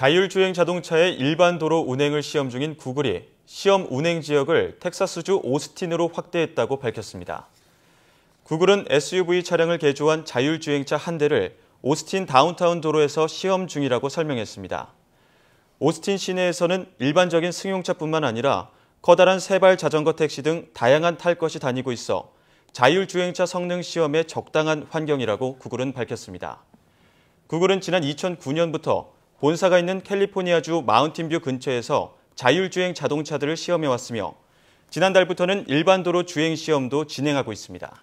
자율주행 자동차의 일반 도로 운행을 시험 중인 구글이 시험 운행 지역을 텍사스주 오스틴으로 확대했다고 밝혔습니다. 구글은 SUV 차량을 개조한 자율주행차 한 대를 오스틴 다운타운 도로에서 시험 중이라고 설명했습니다. 오스틴 시내에서는 일반적인 승용차뿐만 아니라 커다란 세발 자전거 택시 등 다양한 탈 것이 다니고 있어 자율주행차 성능 시험에 적당한 환경이라고 구글은 밝혔습니다. 구글은 지난 2009년부터 본사가 있는 캘리포니아주 마운틴뷰 근처에서 자율주행 자동차들을 시험해 왔으며 지난달부터는 일반 도로 주행 시험도 진행하고 있습니다.